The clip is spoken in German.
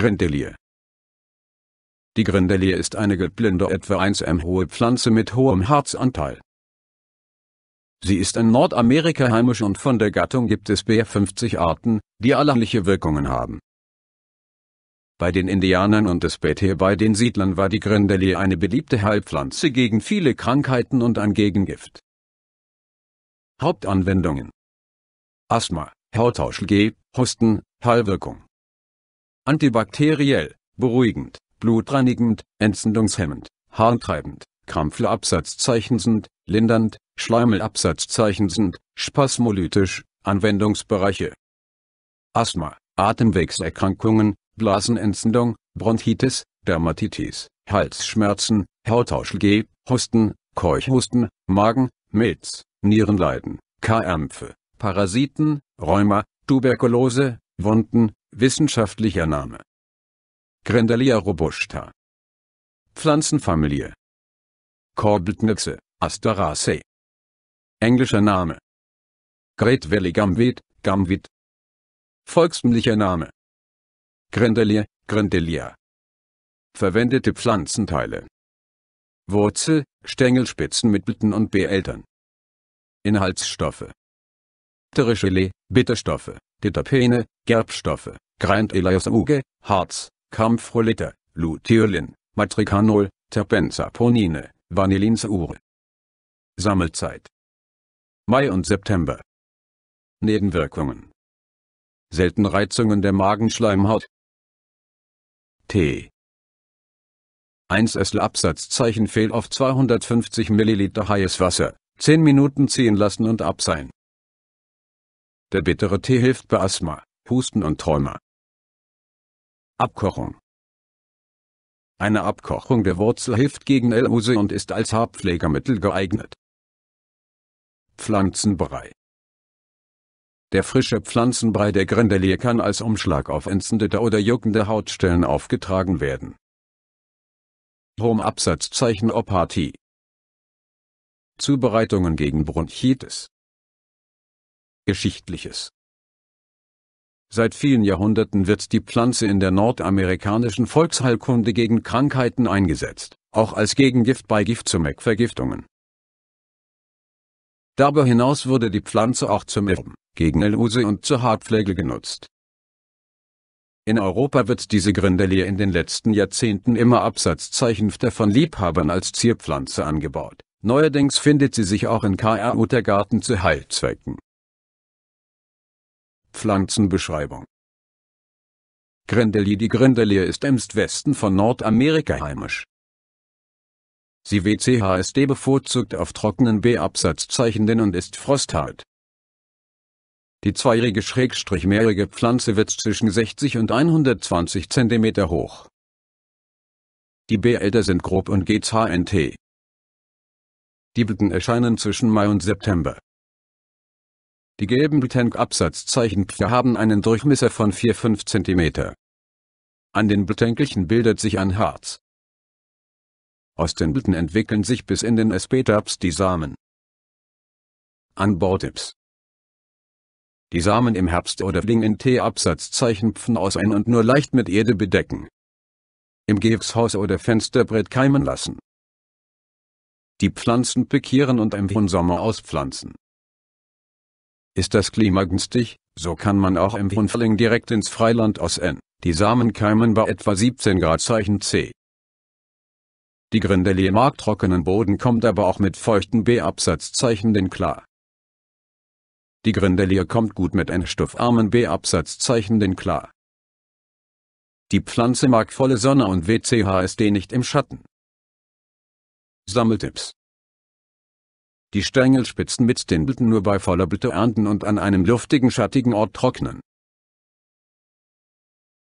Grendelie. Die Grendelie ist eine geblinde etwa 1 m hohe Pflanze mit hohem Harzanteil. Sie ist in Nordamerika heimisch und von der Gattung gibt es BR 50 Arten, die allerliche Wirkungen haben. Bei den Indianern und des Bethir bei den Siedlern war die Grendelie eine beliebte Heilpflanze gegen viele Krankheiten und ein Gegengift. Hauptanwendungen Asthma, Hauttauschgel, Husten, Heilwirkung antibakteriell, beruhigend, blutreinigend, entzündungshemmend, harntreibend, krampflabsatzzeichensend, lindernd, schleimelabsatzzeichensend, spasmolytisch, Anwendungsbereiche. Asthma, Atemwegserkrankungen, Blasenentzündung, Bronchitis, Dermatitis, Halsschmerzen, Hautauschelge, Husten, Keuchhusten, Magen, Milz, Nierenleiden, Krämpfe, Parasiten, Rheuma, Tuberkulose, Wunden, Wissenschaftlicher Name. Grendalia robusta. Pflanzenfamilie. Korbeltnüchse, Asteraceae. Englischer Name. Great Valley Gamwit, Gamwit. Volkstümlicher Name. Grendalia, Grendelia. Verwendete Pflanzenteile. Wurzel, Stängelspitzen mit Blüten und Beeltern. Inhaltsstoffe Gelee, Bitterstoffe, Ditterpene, Gerbstoffe, Elias Uge, Harz, Kampfroliter, Luthiolin, Matricanol, Terpensaponine, Vanillinsäure. Sammelzeit Mai und September Nebenwirkungen Selten Reizungen der Magenschleimhaut T 1 Essl Absatzzeichen fehl auf 250 ml heißes Wasser, 10 Minuten ziehen lassen und abseihen der bittere Tee hilft bei Asthma, Husten und Träumer. Abkochung Eine Abkochung der Wurzel hilft gegen Elmuse und ist als Haarpflegermittel geeignet. Pflanzenbrei Der frische Pflanzenbrei der Grendelie kann als Umschlag auf entzündete oder juckende Hautstellen aufgetragen werden. Home-Absatzzeichen Opathie Zubereitungen gegen Bronchitis Geschichtliches Seit vielen Jahrhunderten wird die Pflanze in der nordamerikanischen Volksheilkunde gegen Krankheiten eingesetzt, auch als Gegengift bei Giftzumeck-Vergiftungen. Darüber hinaus wurde die Pflanze auch zum Irben, gegen Eluse und zur Haarpflege genutzt. In Europa wird diese Grindelie in den letzten Jahrzehnten immer absatzzeichenfter von Liebhabern als Zierpflanze angebaut. Neuerdings findet sie sich auch in KR-Uttergarten zu Heilzwecken. Pflanzenbeschreibung Grendelie Die Grendelie ist im Westen von Nordamerika heimisch. Sie WCHSD bevorzugt auf trockenen B-Absatz und ist frosthart. Die zweijährige schrägstrich mehrjährige Pflanze wird zwischen 60 und 120 cm hoch. Die B-Äder sind grob und GZHNT. Die Blüten erscheinen zwischen Mai und September. Die gelben Blank-Absatzzeichen haben einen Durchmesser von 4-5 cm. An den Blättenkelchen bildet sich ein Harz. Aus den Blüten entwickeln sich bis in den Espetabs die Samen. Anbautipps Die Samen im Herbst oder Ding in T-Absatzzeichen aus ein und nur leicht mit Erde bedecken. Im Gewächshaus oder Fensterbrett keimen lassen. Die Pflanzen pikieren und im Sommer auspflanzen. Ist das Klima günstig, so kann man auch im Hunfling direkt ins Freiland aus N. Die Samen keimen bei etwa 17 Grad Zeichen C. Die Grindelie mag trockenen Boden kommt aber auch mit feuchten B-Absatzzeichen den klar. Die Grindelie kommt gut mit endstoffarmen B-Absatzzeichen den klar. Die Pflanze mag volle Sonne und WCHSD nicht im Schatten. Sammeltipps die Stängelspitzen mit nur bei voller Blüte ernten und an einem luftigen schattigen Ort trocknen